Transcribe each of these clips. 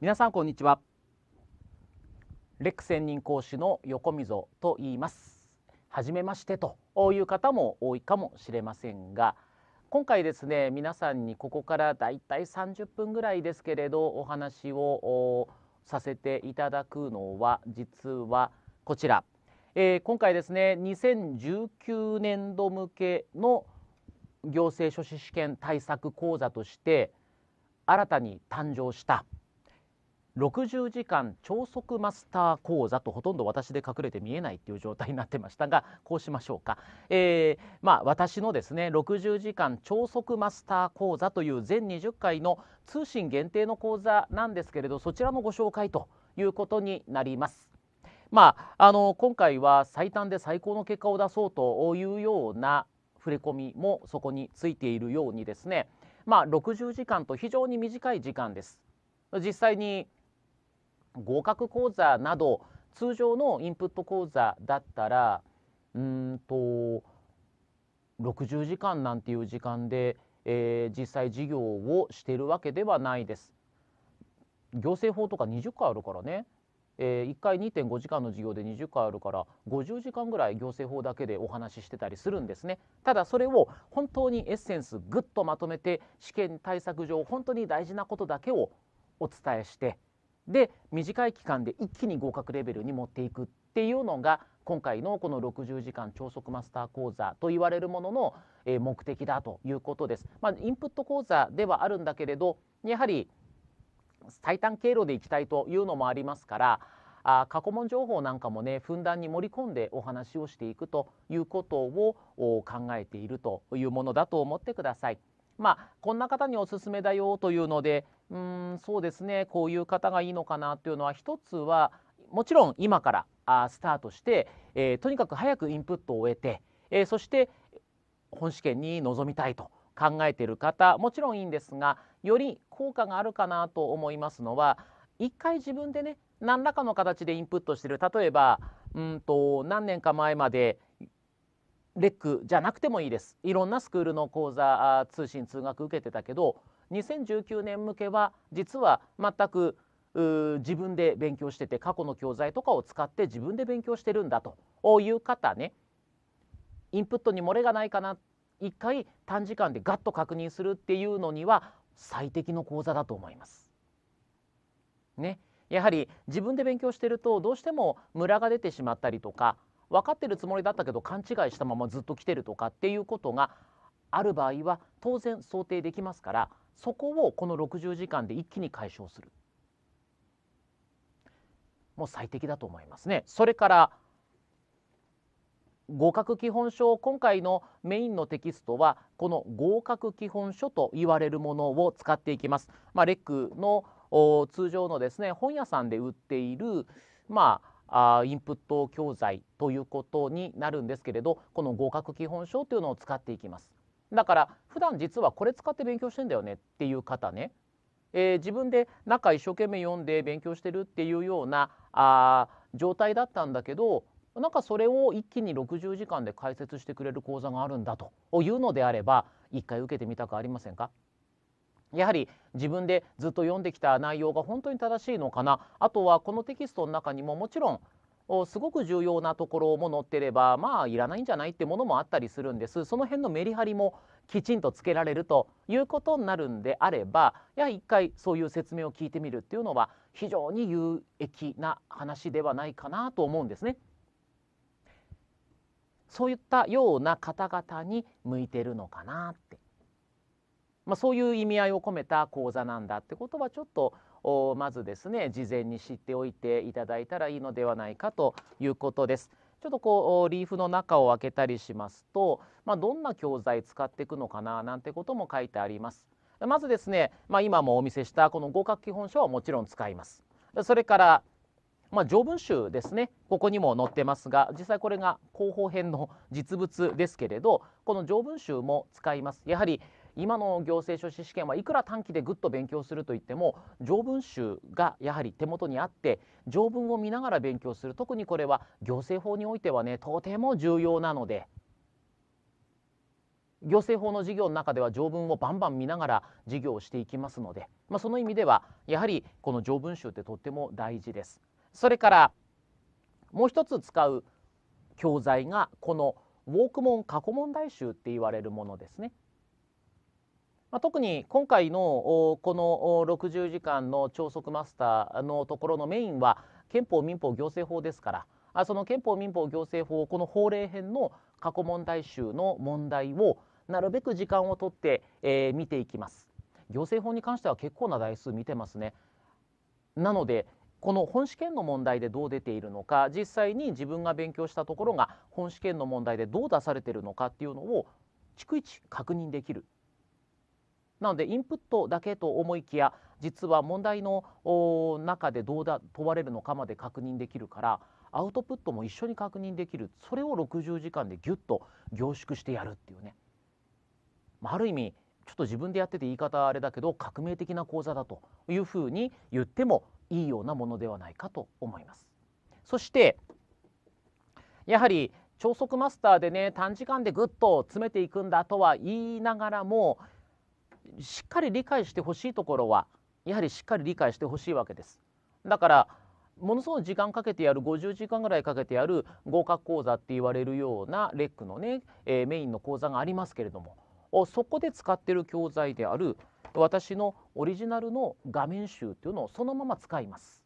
皆さんこんにちはレック専任講師の横溝と言います初めましてという方も多いかもしれませんが今回ですね皆さんにここからだいたい30分ぐらいですけれどお話をさせていただくのは実はこちら、えー、今回ですね2019年度向けの行政書士試験対策講座として新たに誕生した60時間超速マスター講座とほとんど私で隠れて見えないっていう状態になってましたが こうしましょうか、えー、まあ、私のですね60時間超速マスター講座という全20回の通信限定の講座なんですけれどそちらのご紹介ということになります。まあ、あの今回は最短で最高の結果を出そうというような触れ込みもそこについているようにですね、まあ、60時間と非常に短い時間です。実際に合格講座など通常のインプット講座だったらうんと60時間なんていう時間で、えー、実際授業をしているわけではないです。行政法とか20回あるからね、えー、1回2.5時間の授業で20回あるから50時間ぐらい行政法だけでお話ししてたりするんですねただそれを本当にエッセンスぐっとまとめて試験対策上本当に大事なことだけをお伝えしてで短い期間で一気に合格レベルに持っていくっていうのが今回のこの60時間超速マスター講座と言われるものの、え目的だということです。まあ、インプット講座ではあるんだけれどやはり最短経路でいきたいというのもありますからあ過去問情報なんかもねふんだんに盛り込んでお話をしていくということを考えているというものだと思ってください。まあ、こんな方におすすめだよというのでうんそうですねこういう方がいいのかなというのは一つはもちろん今からあスタートして、えー、とにかく早くインプットを終えて、えー、そして本試験に臨みたいと考えている方もちろんいいんですがより効果があるかなと思いますのは一回自分でね何らかの形でインプットしてる例えばうんと何年か前までレックじゃなくてもいいですいろんなスクールの講座通信通学受けてたけど2019年向けは実は全く自分で勉強してて過去の教材とかを使って自分で勉強してるんだという方ねインプットに漏れがないかな一回短時間でガッと確認するっていうのには最適の講座だと思います。ね、やはり自分で勉強してるとどうしてもムラが出てしまったりとか分かってるつもりだったけど勘違いしたままずっと来てるとかっていうことがある場合は当然想定できますからそこをこの60時間で一気に解消するもう最適だと思いますね。それから合格基本書今回のメインのテキストはこの合格基本書と言われるものを使っていきます。まあ、レックの通常のですね本屋さんで売っているまああインプット教材ということになるんですけれどこの合格基本書というのを使っていきますだから普段実はこれ使って勉強してんだよねっていう方ね、えー、自分で中一生懸命読んで勉強してるっていうようなあ状態だったんだけどなんかそれを一気に60時間で解説してくれる講座があるんだというのであれば一回受けてみたくありませんかやはり自分でずっと読んできた内容が本当に正しいのかなあとはこのテキストの中にももちろんすごく重要なところも載ってればまあいらないんじゃないってものもあったりするんですその辺のメリハリもきちんとつけられるということになるんであればやはり一回そういう説明を聞いてみるっていうのは非常に有益な話ではないかなと思うんですね。そういったような方々に向いてるのかなってまあ、そういう意味合いを込めた講座なんだってことはちょっとまずですね事前に知っておいていただいたらいいのではないかということです。ちょっとこうリーフの中を開けたりしますと、まあ、どんな教材使っていくのかななんてことも書いてあります。まずですね、まあ、今もお見せしたこの合格基本書はもちろん使います。それからまあ、条文集ですねここにも載ってますが実際これが広報編の実物ですけれどこの条文集も使いますやはり今の行政書士試験はいくら短期でぐっと勉強するといっても条文集がやはり手元にあって条文を見ながら勉強する特にこれは行政法においてはねとても重要なので行政法の授業の中では条文をバンバン見ながら授業をしていきますので、まあ、その意味ではやはりこの条文集ってとっても大事です。それからもう一つ使う教材がこのウォークモン過去問題集って言われるものですね。まあ、特に今回のこの60時間の超速マスターのところのメインは憲法民法行政法ですからあその憲法民法行政法この法令編の過去問題集の問題をなるべく時間をとって、えー、見ていきます。行政法に関しては結構な台数見てますね。なのでこの本試験の問題でどう出ているのか実際に自分が勉強したところが本試験の問題でどう出されているのかっていうのを逐一確認できるなのでインプットだけと思いきや実は問題の中でどうだ問われるのかまで確認できるからアウトプットも一緒に確認できるそれを60時間でギュッと凝縮してやるっていうね、まあ、ある意味ちょっと自分でやってて言い方あれだけど革命的な講座だというふうに言ってもいいようなものではないかと思います。そしてやはり超速マスターでね短時間でぐっと詰めていくんだとは言いながらもしっかり理解してほしいところはやはりしっかり理解してほしいわけです。だからものすごい時間かけてやる50時間ぐらいかけてやる合格講座って言われるようなレックのね、えー、メインの講座がありますけれどもそこで使ってる教材である私のオリジナルの画面集というのをそのまま使います。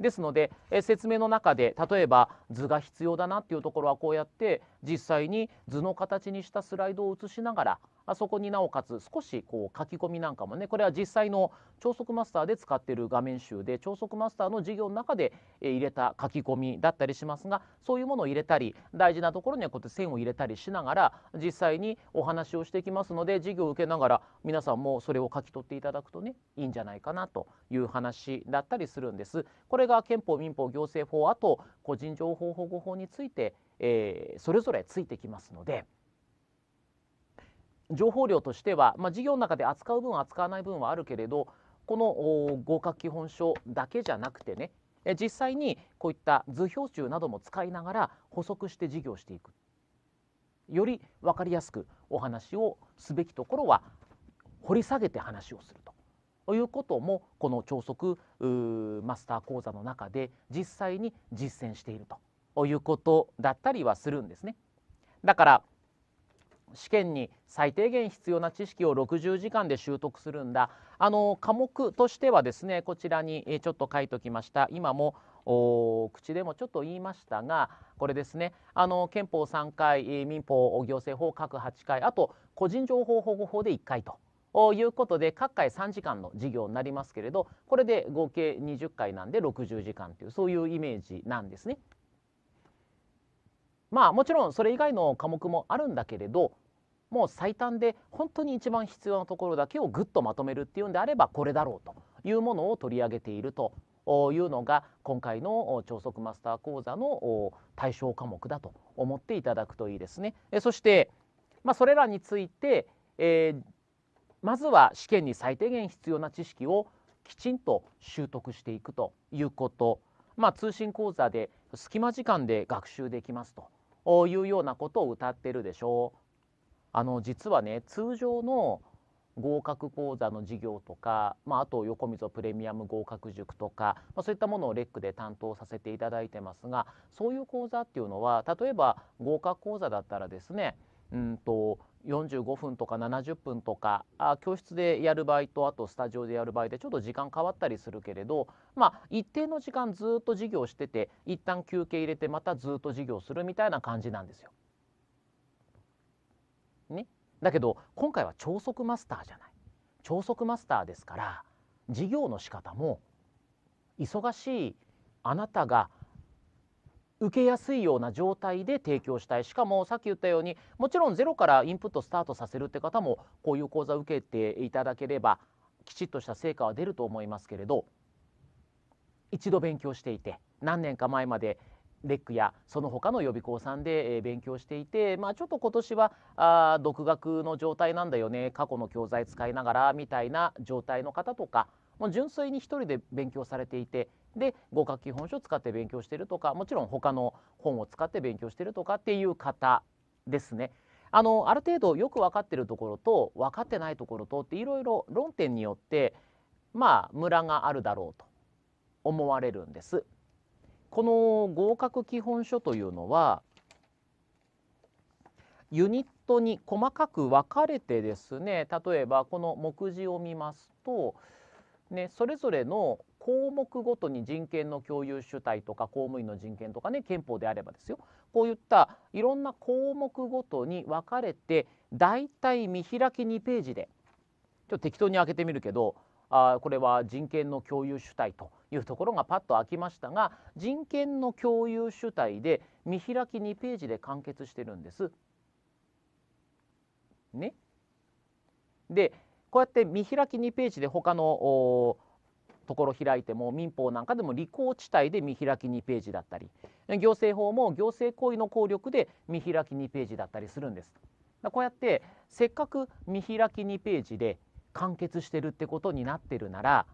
ですので、えー、説明の中で例えば図が必要だなっていうところはこうやって実際に図の形にしたスライドを写しながらあそこになおかつ少しこう書き込みなんかもねこれは実際の超速マスターで使ってる画面集で超速マスターの授業の中で入れた書き込みだったりしますがそういうものを入れたり大事なところにはこうやって線を入れたりしながら実際にお話をしていきますので授業を受けながら皆さんもそれを書き取っていただくとねいいんじゃないかなという話だったりするんです。これが憲法民法行政法あと個人情報保護法について、えー、それぞれついてきますので。情報量としては、まあ、事業の中で扱う分扱わない分はあるけれどこの合格基本書だけじゃなくてね実際にこういった図表集なども使いながら補足して事業していくより分かりやすくお話をすべきところは掘り下げて話をするということもこの超速マスター講座の中で実際に実践しているということだったりはするんですね。だから試験に最低限必要な知識を60時間で習得するんだあの科目としてはですねこちらにちょっと書いときました今も口でもちょっと言いましたがこれですねあの憲法3回民法行政法各8回あと個人情報保護法で1回と。いうことで各回3時間の授業になりますけれどこれで合計20回なんで60時間というそういうイメージなんですね。まあもちろんそれ以外の科目もあるんだけれどもう最短で本当に一番必要なところだけをぐっとまとめるっていうんであればこれだろうというものを取り上げているというのが今回の超速マスター講座の対象科目だと思っていただくといいですね。そして、まあ、それらについて、えー、まずは試験に最低限必要な知識をきちんと習得していくということ、まあ、通信講座で隙間時間で学習できますというようなことを歌ってるでしょう。あの実はね通常の合格講座の授業とか、まあ、あと横溝プレミアム合格塾とか、まあ、そういったものをレックで担当させていただいてますがそういう講座っていうのは例えば合格講座だったらですねうんと45分とか70分とかあ教室でやる場合とあとスタジオでやる場合でちょっと時間変わったりするけれど、まあ、一定の時間ずっと授業してて一旦休憩入れてまたずっと授業するみたいな感じなんですよ。ね、だけど今回は超速マスターじゃない超速マスターですから授業の仕方も忙しいあなたが受けやすいような状態で提供したいしかもさっき言ったようにもちろんゼロからインプットスタートさせるって方もこういう講座を受けていただければきちっとした成果は出ると思いますけれど一度勉強していて何年か前までレックやその他の予備校さんで勉強していて、まあ、ちょっと今年はあ独学の状態なんだよね過去の教材使いながらみたいな状態の方とかもう純粋に1人で勉強されていてで合格基本書を使って勉強してるとかもちろん他の本を使って勉強してるとかっていう方ですね。あのある程度よく分かってるところと分かってないところとっていろいろ論点によってまあムラがあるだろうと思われるんです。この合格基本書というのはユニットに細かく分かれてですね例えばこの目次を見ますとね、それぞれの項目ごとに人権の共有主体とか公務員の人権とかね憲法であればですよこういったいろんな項目ごとに分かれて大体見開き2ページでちょっと適当に開けてみるけどあこれは人権の共有主体というところがパッと開きましたが人権の共有主体で見開き2ページで完結してるんです。ね、でこうやって見開き2ページで他のところ開いても民法なんかでも履行地帯で見開き2ページだったり行政法も行政行為の効力で見開き2ページだったりするんです。こうやってせっかく見開き2ページで完結してるってことになってるなら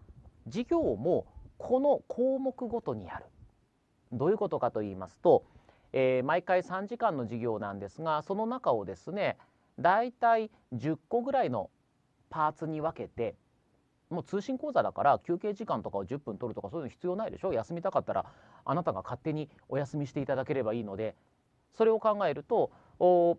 事業もこの項目ごとにやる。どういうことかと言いますと、えー、毎回3時間の授業なんですがその中をですねだいたい10個ぐらいのパーツに分けてもう通信講座だから休憩時間とかを10分取るとかそういうの必要ないでしょ休みたかったらあなたが勝手にお休みしていただければいいのでそれを考えると10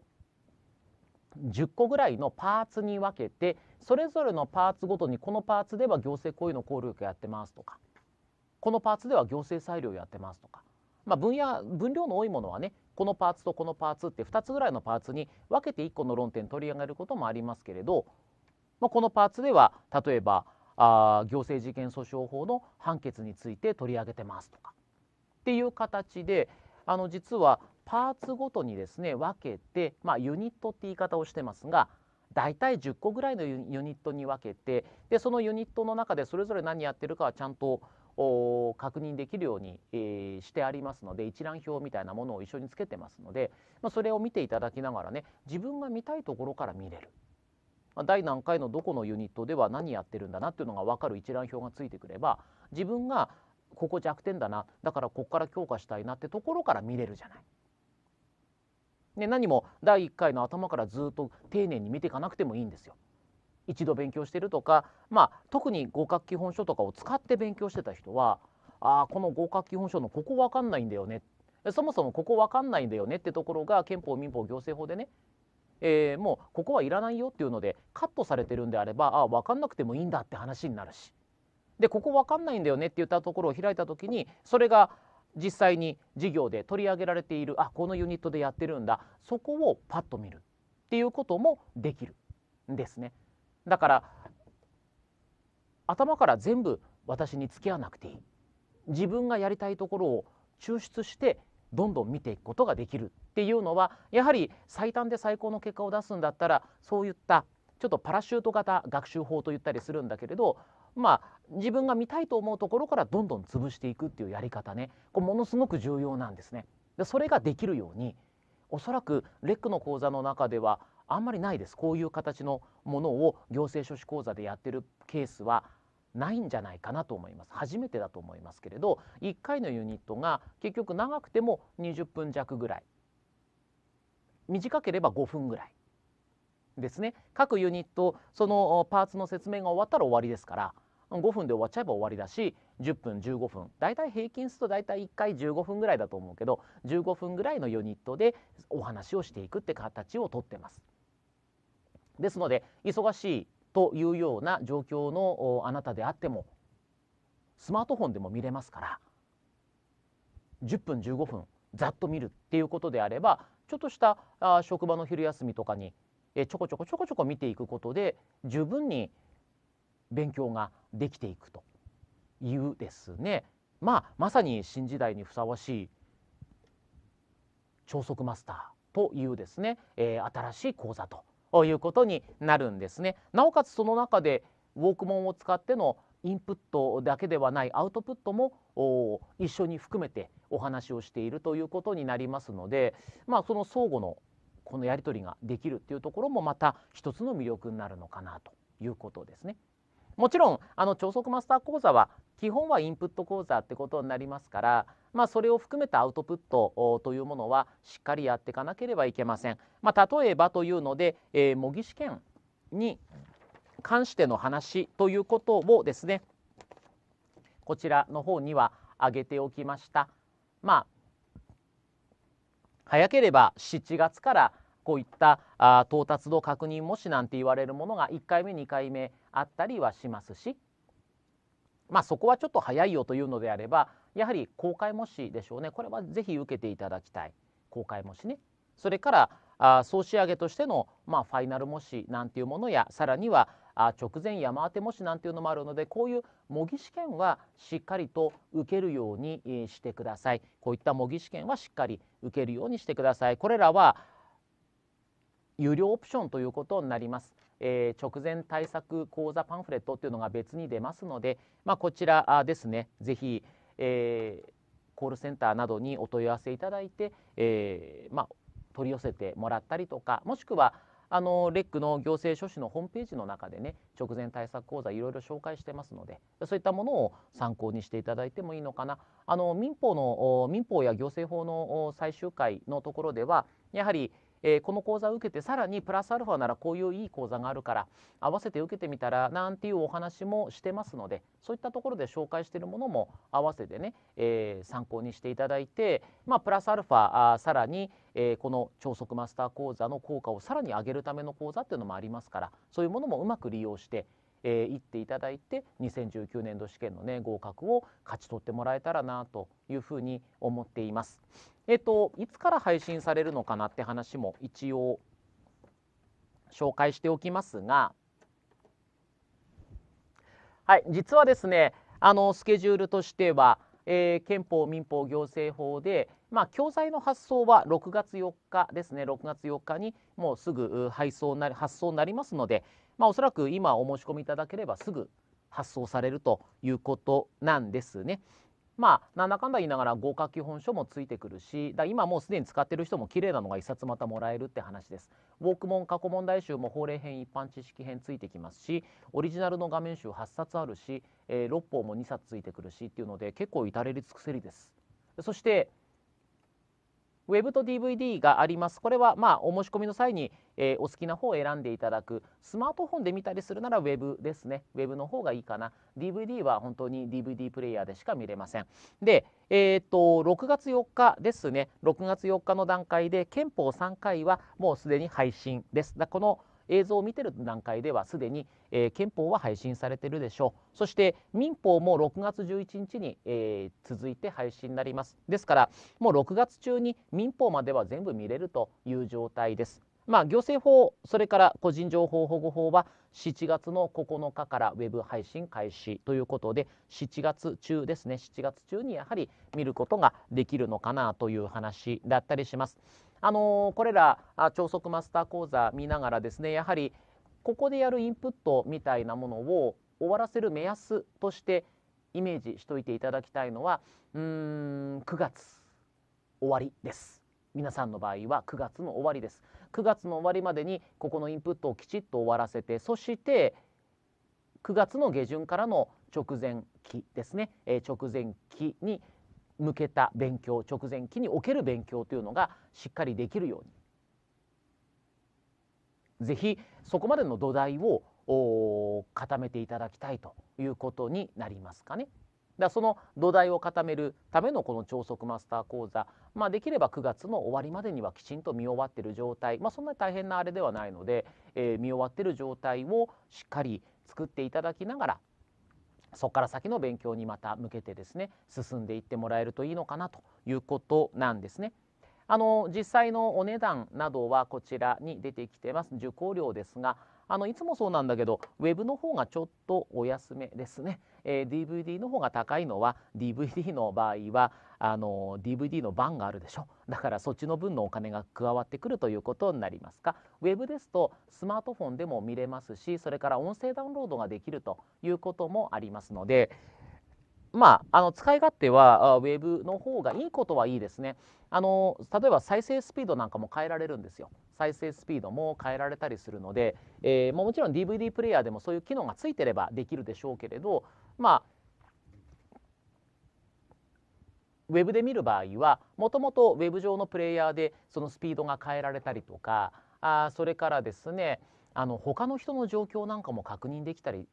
個ぐらいのパーツに分けてそれぞれのパーツごとにこのパーツでは行政こういうの効力やってますとかこのパーツでは行政裁量やってますとか、まあ、分野分量の多いものはねこのパーツとこのパーツって2つぐらいのパーツに分けて1個の論点取り上げることもありますけれどまあ、このパーツでは例えばあ行政事件訴訟法の判決について取り上げてますとかっていう形であの実はパーツごとにですね分けて、まあ、ユニットって言い方をしてますが大体10個ぐらいのユニットに分けてでそのユニットの中でそれぞれ何やってるかはちゃんと確認できるように、えー、してありますので一覧表みたいなものを一緒につけてますので、まあ、それを見ていただきながらね自分が見たいところから見れるまあ、第何回のどこのユニットでは何やってるんだなっていうのが分かる一覧表がついてくれば自分がここ弱点だなだからここから強化したいなってところから見れるじゃない。で何も第1回の頭からずっと丁寧に見ていかなくてもいいんですよ。一度勉強してるとか、まあ、特に合格基本書とかを使って勉強してた人はあこの合格基本書のここ分かんないんだよねそもそもここ分かんないんだよねってところが憲法民法行政法でねえー、もうここはいらないよっていうのでカットされてるんであればあ分かんなくてもいいんだって話になるしでここ分かんないんだよねって言ったところを開いた時にそれが実際に事業で取り上げられているあこのユニットでやってるんだそこをパッと見るっていうこともできるんですね。だから頭から全部私に付き合わなくていい自分がやりたいところを抽出してどんどん見ていくことができるっていうのはやはり最短で最高の結果を出すんだったらそういったちょっとパラシュート型学習法と言ったりするんだけれどまあ自分が見たいと思うところからどんどん潰していくっていうやり方ねこれものすごく重要なんですね。でそれができるようにおそらくレックの講座の中ではあんまりないですこういう形のものを行政書士講座でやってるケースはないんじゃないかなと思います初めてだと思いますけれど1回のユニットが結局長くても20分弱ぐらい短ければ5分ぐらいですね各ユニットそのパーツの説明が終わったら終わりですから5分で終わっちゃえば終わりだし10分15分だいたい平均するとだいたい1回15分ぐらいだと思うけど15分ぐらいのユニットでお話をしていくって形をとってます。ですので忙しいというような状況のあなたであってもスマートフォンでも見れますから10分15分ざっと見るっていうことであればちょっとした職場の昼休みとかにちょこちょこちょこちょこ見ていくことで十分に勉強ができていくというですね、まあ、まさに新時代にふさわしい超速マスターというですね、えー、新しい講座とということになるんですね。なおかつその中でウォークモンを使ってのインプットだけではないアウトプットも一緒に含めてお話をしているということになりますので、まあ、その相互のこのやり取りができるっていうところもまた一つの魅力になるのかなということですね。もちろんあの超速マスター講座は基本はインプット講座ってことになりますから、まあ、それを含めたアウトプットというものはしっかりやっていかなければいけません。まあ、例えばというので、えー、模擬試験に関しての話ということをですねこちらの方には挙げておきました。まあ、早ければ7月からこういったあ到達度確認模試なんて言われるものが1回目2回目あったりはしますしまあそこはちょっと早いよというのであればやはり公開模試でしょうねこれはぜひ受けていただきたい公開模試ねそれからあ総仕上げとしての、まあ、ファイナル模試なんていうものやさらにはあ直前山当て模試なんていうのもあるのでこういう模擬試験はしっかりと受けるようにしてくださいこういった模擬試験はしっかり受けるようにしてくださいこれらは有料オプションということになります。えー、直前対策講座パンフレットっていうのが別に出ますので、まあ、こちらですねぜひ、えー、コールセンターなどにお問い合わせいただいて、えー、まあ、取り寄せてもらったりとかもしくはあのレックの行政書士のホームページの中でね直前対策講座いろいろ紹介してますのでそういったものを参考にしていただいてもいいのかなあの民法の民法や行政法の最終回のところではやはり、えー、この講座を受けてさらにプラスアルファならこういういい講座があるから合わせて受けてみたらなんていうお話もしてますのでそういったところで紹介しているものも合わせてね、えー、参考にしていただいて、まあ、プラスアルファあさらに、えー、この超速マスター講座の効果をさらに上げるための講座っていうのもありますからそういうものもうまく利用してえー、行っていただいて2019年度試験の、ね、合格を勝ち取ってもらえたらなというふうに思っています。えっ、ー、と、いつから配信されるのかなって話も一応紹介しておきますが、はい、実はですねあのスケジュールとしては、えー、憲法民法行政法で、まあ、教材の発送は6月4日ですね6月4日にもうすぐ配送なり発送になりますので、まあ、おそらく今お申し込みいただければすぐ発送されるということなんですね。まあ、なんだかんだ言いながら合格基本書もついてくるしだ今もうすでに使ってる人も綺麗なのが1冊またもらえるって話です。ウォークモン過去問題集も法令編一般知識編ついてきますしオリジナルの画面集8冊あるし、えー、6本も2冊ついてくるしっていうので結構至れり尽くせりです。そして Web と DVD があります。これはまあお申し込みの際に、えー、お好きな方を選んでいただく。スマートフォンで見たりするなら Web ですね。Web の方がいいかな。DVD は本当に DVD プレイヤーでしか見れません。で、えー、っと6月4日ですね。6月4日の段階で憲法3回はもうすでに配信です。だこの映像を見ている段階ではすでに、えー、憲法は配信されているでしょうそして民法も6月11日に、えー、続いて配信になりますですからもう6月中に民法までは全部見れるという状態ですまあ、行政法それから個人情報保護法は7月の9日からウェブ配信開始ということで7月中ですね7月中にやはり見ることができるのかなという話だったりします。あのー、これら超速マスター講座見ながらですねやはりここでやるインプットみたいなものを終わらせる目安としてイメージしておいていただきたいのはうーん9月終わりです皆さんの場合は9月の終わりです9月の終わりまでにここのインプットをきちっと終わらせてそして9月の下旬からの直前期ですね、えー、直前期に向けた勉強直前期における勉強というのがしっかりできるようにぜひそこまでの土台を固めていただきたいということになりますかね。だその土台を固めるためのこの超速マスター講座、まあ、できれば9月の終わりまでにはきちんと見終わってる状態、まあ、そんなに大変なあれではないので、えー、見終わってる状態をしっかり作っていただきながらそこから先の勉強にまた向けてですね進んでいってもらえるといいのかなということなんですね。あの実際のお値段などはこちらに出てきてます受講料ですがあのいつもそうなんだけどウェブの方がちょっとお安めですね、えー、DVD の方が高いのは DVD の場合はあの DVD の番があるでしょだからそっちの分のお金が加わってくるということになりますがウェブですとスマートフォンでも見れますしそれから音声ダウンロードができるということもありますのでまあ、あの使い勝手はウェブの方がいいことはいいですねあの例えば再生スピードなんかも変えられるんですよ再生スピードも変えられたりするので、えー、もちろん DVD プレーヤーでもそういう機能がついてればできるでしょうけれどまあウェブで見る場合はもともとウェブ上のプレイヤーでそのスピードが変えられたりとかあそれからですねあの他の人の状況なんかも確認できたり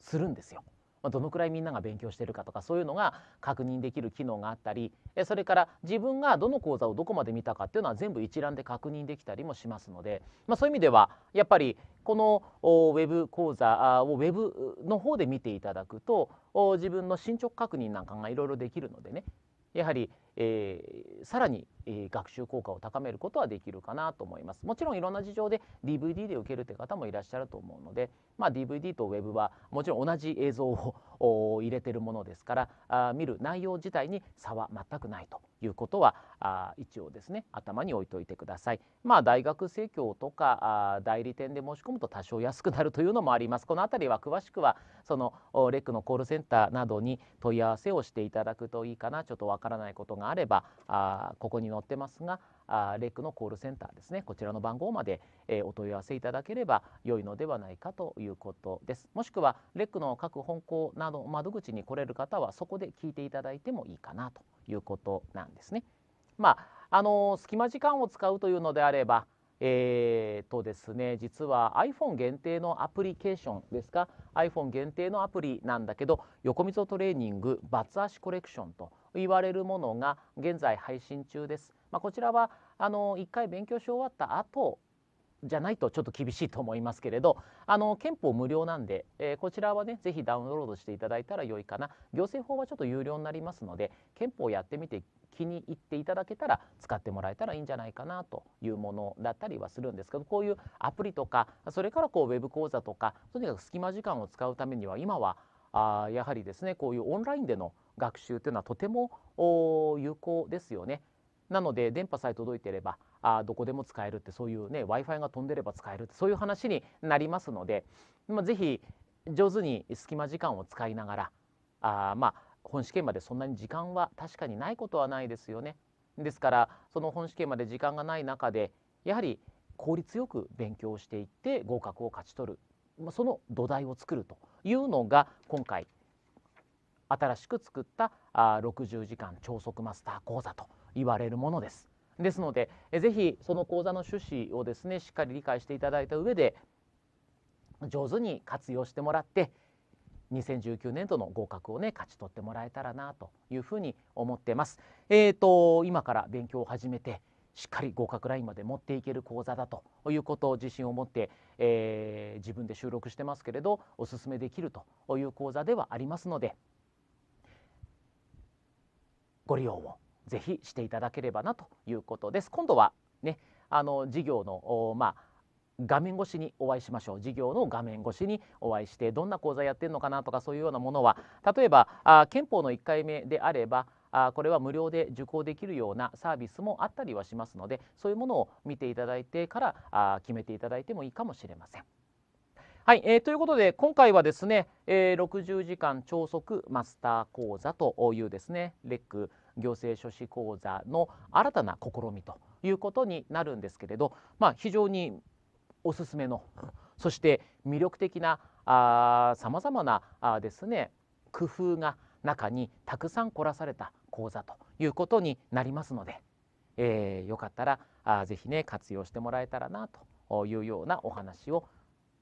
するんですよ。まあ、どのくらいみんなが勉強してるかとかそういうのが確認できる機能があったりそれから自分がどの講座をどこまで見たかっていうのは全部一覧で確認できたりもしますので、まあ、そういう意味ではやっぱりこのウェブ講座をウェブの方で見ていただくと自分の進捗確認なんかがいろいろできるのでねやはりえー、さらに、えー、学習効果を高めることはできるかなと思いますもちろんいろんな事情で DVD で受けるという方もいらっしゃると思うので、まあ、DVD と Web はもちろん同じ映像を入れてるものですからあ見る内容自体に差は全くないということはあ一応ですね頭に置いといてください。まあ、大学生協とかあ代理店で申し込むと多少安くなるというのもあります。この辺りは詳しくはそのレックのコールセンターなどに問い合わせをしていただくといいかなちょっとわからないことががあればあここに載ってますがあレックのコールセンターですねこちらの番号まで、えー、お問い合わせいただければ良いのではないかということですもしくはレックの各本校など窓口に来れる方はそこで聞いていただいてもいいかなということなんですね。まああの隙間時間を使うというのであればえー、とですね実は iPhone 限定のアプリケーションですか iPhone 限定のアプリなんだけど横溝トレーニングバツ足コレクションと言われるものが現在配信中です。まあ、こちらはあの1回勉強し終わった後じゃないとちょっと厳しいと思いますけれどあの憲法無料なんで、えー、こちらはね是非ダウンロードしていただいたら良いかな行政法はちょっと有料になりますので憲法やってみて気に入っていただけたら使ってもらえたらいいんじゃないかなというものだったりはするんですけどこういうアプリとかそれからこうウェブ講座とかとにかく隙間時間を使うためには今はあやはりですねこういうオンラインでの学習というのはとても有効ですよね。なので電波さえ届いていればあどこでも使えるってそういうね w i f i が飛んでれば使えるってそういう話になりますので、まあ、ぜひ上手に隙間時間を使いながらあまあ本試験までそんなに時間は確かにないことはないですよね。ですからその本試験まで時間がない中でやはり効率よく勉強していって合格を勝ち取る、まその土台を作るというのが今回新しく作ったあ60時間超速マスター講座と言われるものです。ですのでぜひその講座の趣旨をですねしっかり理解していただいた上で上手に活用してもらって2019年度の合格をね勝ち取ってもらえたらなというふうに思ってます。えーと、今から勉強を始めてしっかり合格ラインまで持っていける講座だということを自信を持って、えー、自分で収録してますけれどおすすめできるという講座ではありますのでご利用をぜひしていただければなということです。今度はねあの事業のまあ画面越しにお会いしましょう事業の画面越しにお会いしてどんな講座やってるのかなとかそういうようなものは例えばあ憲法の1回目であればあこれは無料で受講できるようなサービスもあったりはしますのでそういうものを見ていただいてからあ決めていただいてもいいかもしれません。はい、えー、ということで今回はですね、えー、60時間超速マスター講座というですねレック行政書士講座の新たな試みということになるんですけれど、まあ、非常におすすめのそして魅力的なさまざまなあですね工夫が中にたくさん凝らされた講座ということになりますので、えー、よかったらあぜひね活用してもらえたらなというようなお話を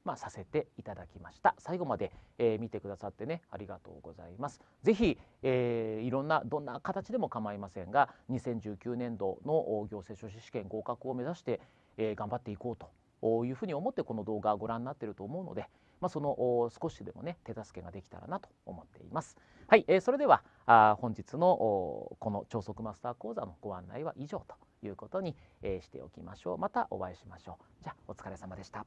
まあ、させていただきました最後まで、えー、見てくださってねありがとうございますぜひ、えー、いろんなどんな形でも構いませんが2019年度の行政書士試験合格を目指して、えー、頑張っていこうというふうに思ってこの動画をご覧になっていると思うので、まあ、その少しでもね手助けができたらなと思っています。はい、えー、それではあ本日のこの超速マスター講座のご案内は以上ということに、えー、しておきましょう。またお会いしましょう。じゃお疲れ様でした。